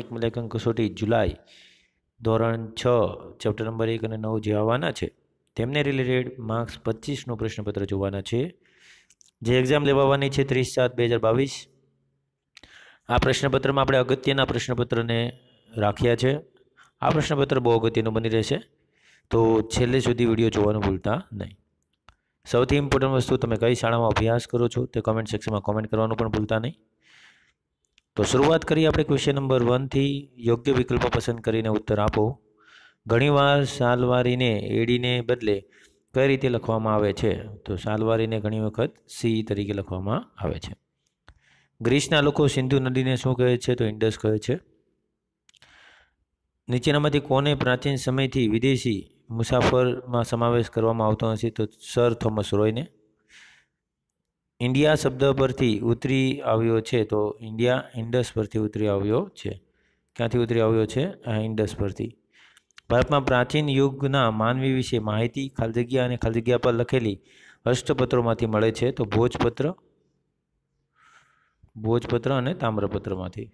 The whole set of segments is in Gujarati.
એક મૂલ્યાંકન કસોટી જુલાઈ ધોરણ છ ચેપ્ટર નંબર એક અને નવ જે આવવાના છે તેમને રિલેટેડ માર્ક્સ પચીસનું પ્રશ્નપત્ર જોવાના છે જે એક્ઝામ લેવાની છે ત્રીસ સાત બે હજાર બાવીસ આ પ્રશ્નપત્રમાં આપણે અગત્યના પ્રશ્નપત્રને રાખ્યા છે આ પ્રશ્નપત્ર બહુ અગત્યનું બની રહેશે તો છેલ્લે સુધી વિડીયો જોવાનું ભૂલતા નહીં સૌથી ઇમ્પોર્ટન્ટ વસ્તુ તમે કઈ શાળામાં અભ્યાસ કરો છો તે કમેન્ટ સેક્શનમાં કોમેન્ટ કરવાનું પણ ભૂલતા નહીં તો શરૂઆત કરીએ આપણે ક્વેશ્ચન નંબર વનથી યોગ્ય વિકલ્પ પસંદ કરીને ઉત્તર આપો ઘણીવાર સાલવારીને એડીને બદલે કઈ રીતે લખવામાં આવે છે તો સાલવારીને ઘણી વખત સી તરીકે લખવામાં આવે છે ગ્રીસના લોકો સિંધુ નદીને શું કહે છે તો ઇન્ડસ કહે છે નીચેનામાંથી કોને પ્રાચીન સમયથી વિદેશી મુસાફરમાં સમાવેશ કરવામાં આવતો નથી તો સર થોમસ રોયને ઇન્ડિયા શબ્દ પરથી ઉતરી આવ્યો છે તો ઇન્ડિયા ઇન્ડસ પરથી ઉતરી આવ્યો છે ક્યાંથી ઉતરી આવ્યો છે આ ઇન્ડસ પરથી ભારતમાં પ્રાચીન યુગના માનવી વિશે માહિતી ખાલી જગ્યા અને ખાલી જગ્યા પર લખેલી અષ્ટપત્રોમાંથી મળે છે તો ભોજપત્ર ભોજપત્ર અને તામ્રપત્રમાંથી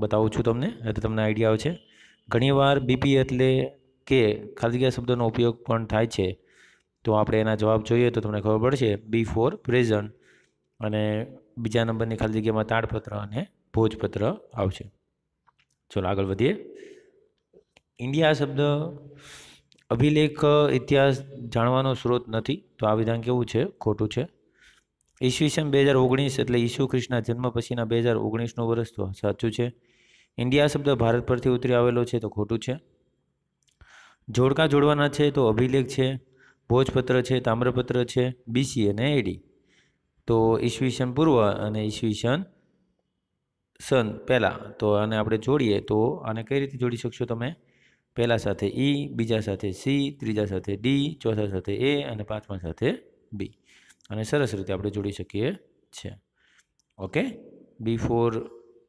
બતાવું છું તમને એટલે તમને આઈડિયા આવે છે ઘણીવાર બીપી એટલે કે ખાલી જગ્યા શબ્દનો ઉપયોગ પણ થાય છે તો આપણે એના જવાબ જોઈએ તો તમને ખબર પડશે બી ફોર પ્રેઝન્ટ અને બીજા નંબરની ખાલી જગ્યામાં તાડપત્ર અને ભોજપત્ર આવશે ચલો આગળ વધીએ ઇન્ડિયા શબ્દ અભિલેખ ઇતિહાસ જાણવાનો સ્ત્રોત નથી તો આ વિધાન કેવું છે ખોટું છે ઈસવીસન બે હજાર ઓગણીસ એટલે ઈસુ ખ્રિસ્તના જન્મ પછીના બે હજાર ઓગણીસનું વર્ષ તો સાચું છે ઇન્ડિયા શબ્દ ભારત પરથી ઉતરી આવેલો છે તો ખોટું છે જોડકા જોડવાના છે તો અભિલેખ છે ભોજપત્ર છે તામ્રપત્ર છે બીસી અને એડી તો ઈસવીસન પૂર્વ અને ઈસવીસન સન પહેલાં તો આને આપણે જોડીએ તો આને કઈ રીતે જોડી શકશો તમે પહેલાં સાથે ઈ બીજા સાથે સી ત્રીજા સાથે ડી ચોથા સાથે એ અને પાંચમા સાથે બી અને સરસ રીતે આપણે જોડી શકીએ છીએ ઓકે બી ફોર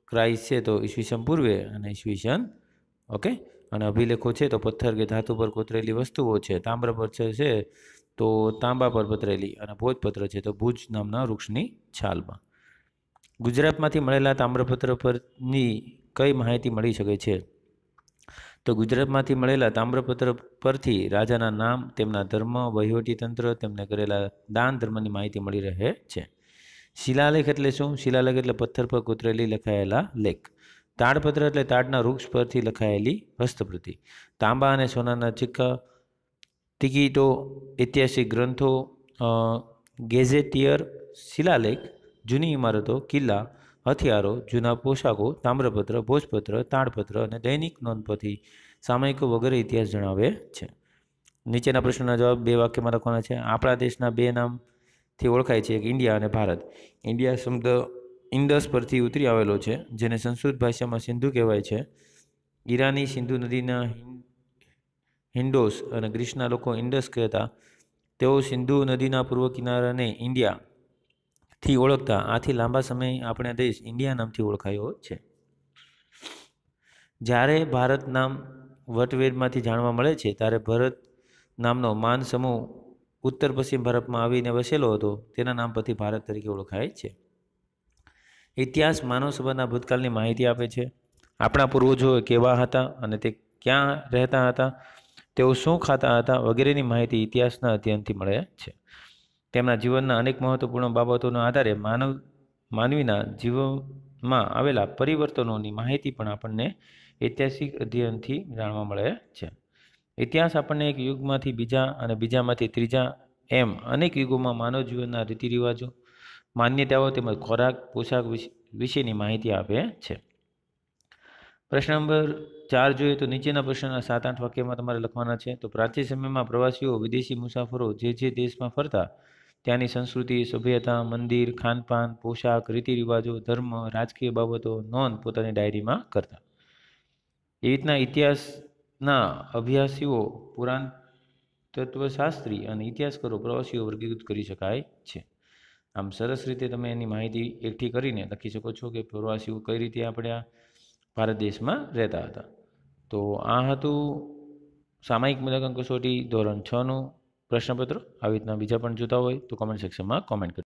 ક્રાઇસ છે તો ઈસવીસન પૂર્વે અને ઈસવીસન ઓકે અને અભિલેખો છે તો પથ્થર કે ધાતુ પર કોતરેલી વસ્તુઓ છે તામ્રપત્ર છે તો તાંબા પર પથરેલી અને ભોજપત્ર છે તો ભુજ નામના વૃક્ષની છાલમાં ગુજરાતમાંથી મળેલા તામ્રપત્ર પરની કઈ માહિતી મળી શકે છે તો ગુજરાતમાંથી મળેલા તામ્રપત્ર પરથી રાજાના નામ તેમના ધર્મ વહીવટીતંત્ર તેમને કરેલા દાન ધર્મની માહિતી મળી રહે છે શિલાલેખ એટલે શું શિલાલેખ એટલે પથ્થર પર કૂતરેલી લખાયેલા લેખ તાડપત્ર એટલે તાડના વૃક્ષ પરથી લખાયેલી હસ્તપ્રતિ તાંબા અને સોનાના ચિક્કા ટિકિટો ઐતિહાસિક ગ્રંથો ગેઝેટિયર શિલાલેખ જૂની ઇમારતો કિલ્લા હથિયારો જૂના પોશાકો તામ્રપત્ર ભોજપત્ર તાડપત્ર અને દૈનિક નોંધપોથી સામયિકો વગેરે ઇતિહાસ જણાવે છે નીચેના પ્રશ્નોના જવાબ બે વાક્યમાં લખવાના છે આપણા દેશના બે નામથી ઓળખાય છે એક ઇન્ડિયા અને ભારત ઇન્ડિયા શબ્દ ઇન્ડસ પરથી ઉતરી આવેલો છે જેને સંસ્કૃત ભાષામાં સિંધુ કહેવાય છે ઈરાની સિંધુ નદીના હિન્ડોસ અને ગ્રીસના લોકો ઇન્ડસ કહેતા તેઓ સિંધુ નદીના પૂર્વ કિનારાને ઇન્ડિયાથી ઓળખતા આથી લાંબા સમય આપણા દેશ ઇન્ડિયા નામથી ઓળખાયો છે જ્યારે ભારત નામ વટવેદમાંથી જાણવા મળે છે ત્યારે ભરત નામનો માન સમૂહ ઉત્તર પશ્ચિમ ભારતમાં આવીને વસેલો હતો તેના નામ પરથી ભારત તરીકે ઓળખાય છે ઇતિહાસ માનવ સંબંધના ભૂતકાળની માહિતી આપે છે આપણા પૂર્વજો કેવા હતા અને તે ક્યાં રહેતા હતા તેઓ શું ખાતા હતા વગેરેની માહિતી ઇતિહાસના અધ્યયનથી મળે છે તેમના જીવનના અનેક મહત્વપૂર્ણ બાબતોના આધારે માનવ માનવીના જીવનમાં આવેલા પરિવર્તનોની માહિતી પણ આપણને ઐતિહાસિક અધ્યયનથી જાણવા મળે છે ઇતિહાસ આપણને એક યુગમાંથી બીજા અને બીજામાંથી ત્રીજા એમ અનેક યુગોમાં માનવ જીવનના રીતિરિવાજો માન્યતાઓ તેમજ ખોરાક પોશાક વિશેની માહિતી આપે છે પ્રશ્ન નંબર ચાર જોઈએ તો નીચેના પ્રશ્નના સાત આઠ વાક્યમાં તમારે લખવાના છે તો પ્રાચીન સમયમાં પ્રવાસીઓ વિદેશી મુસાફરો જે જે દેશમાં ફરતા ત્યાંની સંસ્કૃતિ સભ્યતા મંદિર ખાનપાન પોશાક રીતિરિવાજો ધર્મ રાજકીય બાબતો નોંધ પોતાની ડાયરીમાં કરતા એ રીતના ઇતિહાસના અભ્યાસીઓ પુરાણ તત્વશાસ્ત્રી અને ઇતિહાસકારો પ્રવાસીઓ વર્ગીકૃત કરી શકાય છે આમ સરસ રીતે તમે એની માહિતી એકઠી કરીને લખી શકો છો કે પ્રવાસીઓ કઈ રીતે આપણે આ ભારત દેશમાં રહેતા હતા તો આ હતું સામાયિક મૂલ્યાંકન કસોટી ધોરણ છનું પ્રશ્નપત્ર આવી રીતના બીજા પણ જોતા હોય તો કોમેન્ટ સેક્શનમાં કોમેન્ટ